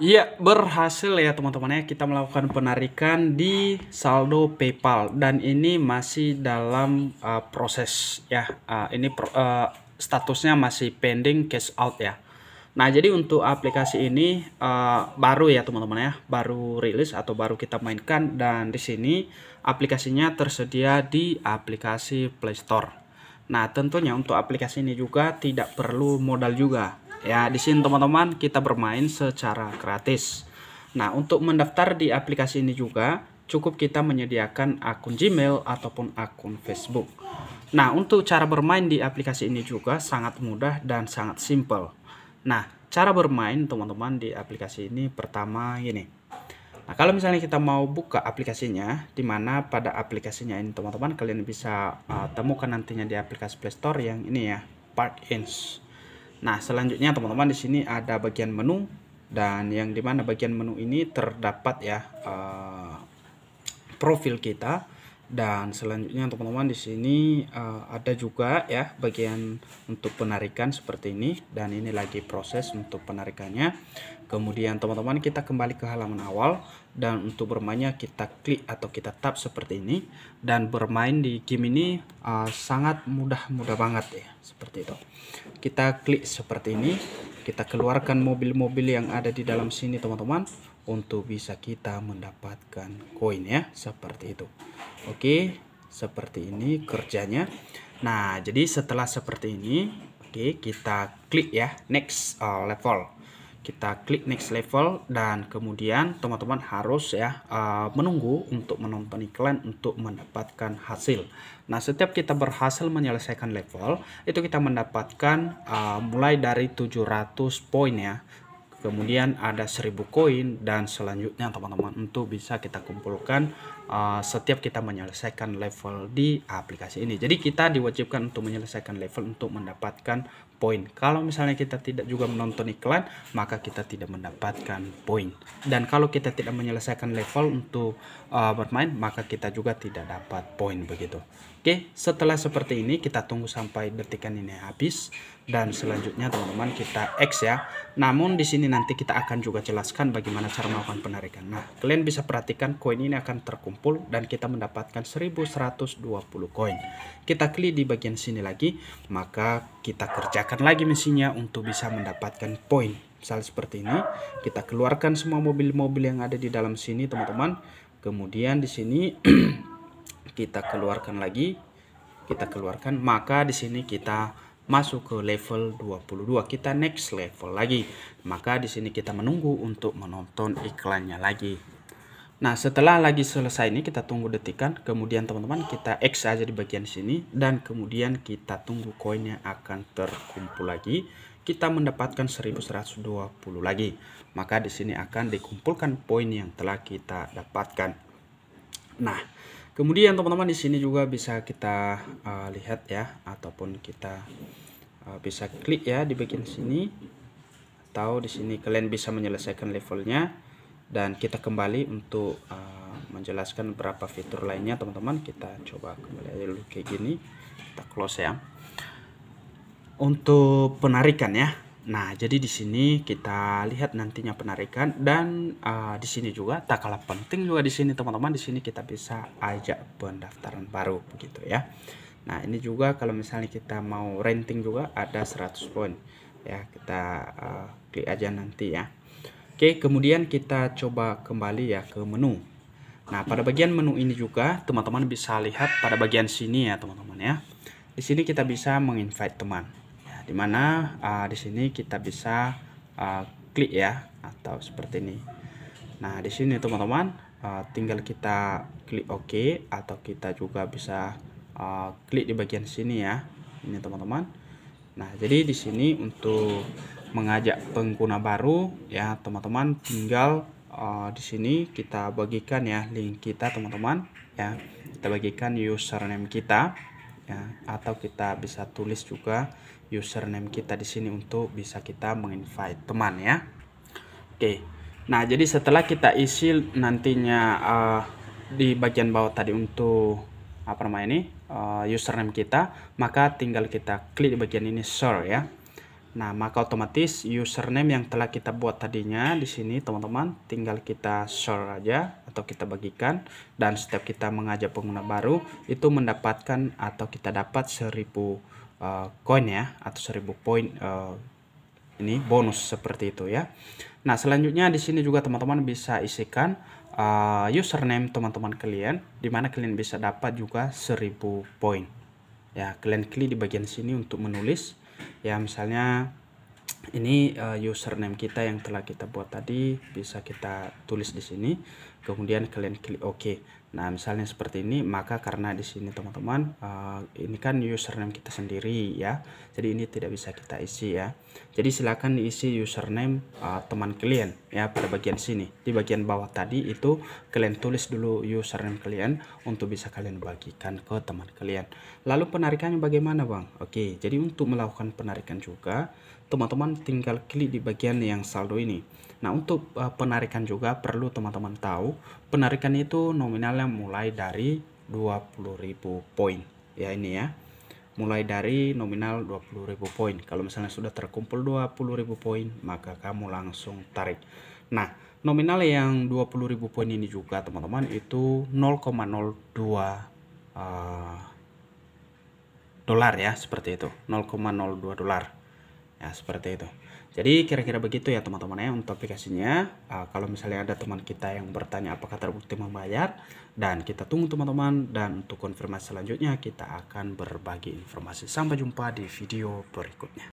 Iya, berhasil ya teman-teman ya. Kita melakukan penarikan di saldo PayPal dan ini masih dalam uh, proses ya. Uh, ini pro, uh, statusnya masih pending cash out ya. Nah, jadi untuk aplikasi ini uh, baru ya teman-teman ya, baru rilis atau baru kita mainkan dan di sini aplikasinya tersedia di aplikasi Play Store. Nah, tentunya untuk aplikasi ini juga tidak perlu modal juga Ya, di sini teman-teman kita bermain secara gratis. Nah, untuk mendaftar di aplikasi ini juga cukup kita menyediakan akun Gmail ataupun akun Facebook. Nah, untuk cara bermain di aplikasi ini juga sangat mudah dan sangat simple. Nah, cara bermain teman-teman di aplikasi ini pertama ini. Nah, kalau misalnya kita mau buka aplikasinya, di mana pada aplikasinya ini teman-teman kalian bisa uh, temukan nantinya di aplikasi Play Store yang ini ya, Park Ins. Nah, selanjutnya teman-teman di sini ada bagian menu dan yang dimana bagian menu ini terdapat ya uh, profil kita dan selanjutnya teman-teman di sini uh, ada juga ya bagian untuk penarikan seperti ini dan ini lagi proses untuk penarikannya. Kemudian teman-teman kita kembali ke halaman awal dan untuk bermainnya kita klik atau kita tap seperti ini dan bermain di game ini uh, sangat mudah-mudah banget ya seperti itu. Kita klik seperti ini kita keluarkan mobil-mobil yang ada di dalam sini teman-teman untuk bisa kita mendapatkan koin ya seperti itu oke seperti ini kerjanya nah jadi setelah seperti ini oke kita klik ya next uh, level kita klik next level dan kemudian teman-teman harus ya uh, menunggu untuk menonton iklan untuk mendapatkan hasil. Nah, setiap kita berhasil menyelesaikan level, itu kita mendapatkan uh, mulai dari 700 poin ya. Kemudian ada 1000 koin dan selanjutnya teman-teman untuk bisa kita kumpulkan Eh, setiap kita menyelesaikan level di aplikasi ini. Jadi kita diwajibkan untuk menyelesaikan level untuk mendapatkan poin. Kalau misalnya kita tidak juga menonton iklan, maka kita tidak mendapatkan poin. Dan kalau kita tidak menyelesaikan level untuk uh, bermain, maka kita juga tidak dapat poin begitu. Oke, setelah seperti ini kita tunggu sampai detikan ini habis dan selanjutnya teman-teman kita X ya. Namun di sini nanti kita akan juga jelaskan bagaimana cara melakukan penarikan. Nah, kalian bisa perhatikan koin ini akan terkumpul dan kita mendapatkan 1120 koin. Kita klik di bagian sini lagi, maka kita kerjakan lagi mesinnya untuk bisa mendapatkan poin. Misal seperti ini, kita keluarkan semua mobil-mobil yang ada di dalam sini teman-teman. Kemudian di sini kita keluarkan lagi kita keluarkan maka di sini kita masuk ke level 22 kita next level lagi maka di sini kita menunggu untuk menonton iklannya lagi nah setelah lagi selesai ini kita tunggu detikan kemudian teman-teman kita X aja di bagian sini dan kemudian kita tunggu koinnya akan terkumpul lagi kita mendapatkan 1120 lagi maka di sini akan dikumpulkan poin yang telah kita dapatkan nah Kemudian teman-teman di sini juga bisa kita uh, lihat ya ataupun kita uh, bisa klik ya di bagian sini atau di sini kalian bisa menyelesaikan levelnya dan kita kembali untuk uh, menjelaskan berapa fitur lainnya teman-teman kita coba kembali dulu kayak gini kita close ya untuk penarikan ya Nah, jadi di sini kita lihat nantinya penarikan dan uh, di sini juga tak kalah penting juga di sini teman-teman di sini kita bisa ajak pendaftaran baru begitu ya. Nah, ini juga kalau misalnya kita mau renting juga ada 100 poin. Ya, kita uh, klik aja nanti ya. Oke, kemudian kita coba kembali ya ke menu. Nah, pada bagian menu ini juga teman-teman bisa lihat pada bagian sini ya, teman-teman ya. Di sini kita bisa menginvite teman. Nah, dimana uh, ah, di sini kita bisa uh, klik ya atau seperti ini nah di sini teman-teman uh, tinggal kita klik OK atau kita juga bisa uh, klik di bagian sini ya ini teman-teman nah jadi di sini untuk mengajak pengguna baru ya teman-teman tinggal uh, di sini kita bagikan ya link kita teman-teman ya kita bagikan username kita ya atau kita bisa tulis juga username kita di sini untuk bisa kita menginvite teman ya oke nah jadi setelah kita isi nantinya uh, di bagian bawah tadi untuk apa namanya ini uh, username kita maka tinggal kita klik di bagian ini share ya Nah, maka otomatis username yang telah kita buat tadinya di sini, teman-teman, tinggal kita share aja atau kita bagikan dan setiap kita mengajak pengguna baru itu mendapatkan atau kita dapat 1000 uh, eh, koin ya atau seribu poin uh, ini bonus seperti itu ya. Nah, selanjutnya di sini juga teman-teman bisa isikan uh, username teman-teman kalian di mana kalian bisa dapat juga seribu poin. Ya, kalian klik di bagian sini untuk menulis ya misalnya ini uh, username kita yang telah kita buat tadi bisa kita tulis di sini kemudian kalian klik OK. Nah, misalnya seperti ini, maka karena di sini teman-teman, uh, ini kan username kita sendiri ya. Jadi ini tidak bisa kita isi ya. Jadi silakan isi username uh, teman kalian ya pada bagian sini. Di bagian bawah tadi itu kalian tulis dulu username kalian untuk bisa kalian bagikan ke teman kalian. Lalu penarikannya bagaimana, Bang? Oke, jadi untuk melakukan penarikan juga, teman-teman tinggal klik di bagian yang saldo ini. Nah, untuk eh, penarikan juga perlu teman-teman tahu penarikan itu nominalnya mulai dari 20.000 poin ya ini ya mulai dari nominal 20.000 poin kalau misalnya sudah terkumpul 20.000 poin maka kamu langsung tarik nah nominal yang 20.000 poin ini juga teman-teman itu 0,02 uh, eh, dolar ya seperti itu 0,02 dolar ya seperti itu jadi kira-kira begitu ya teman-teman ya untuk aplikasinya. Uh, kalau misalnya ada teman kita yang bertanya apakah terbukti membayar dan kita tunggu teman-teman dan untuk konfirmasi selanjutnya kita akan berbagi informasi. Sampai jumpa di video berikutnya.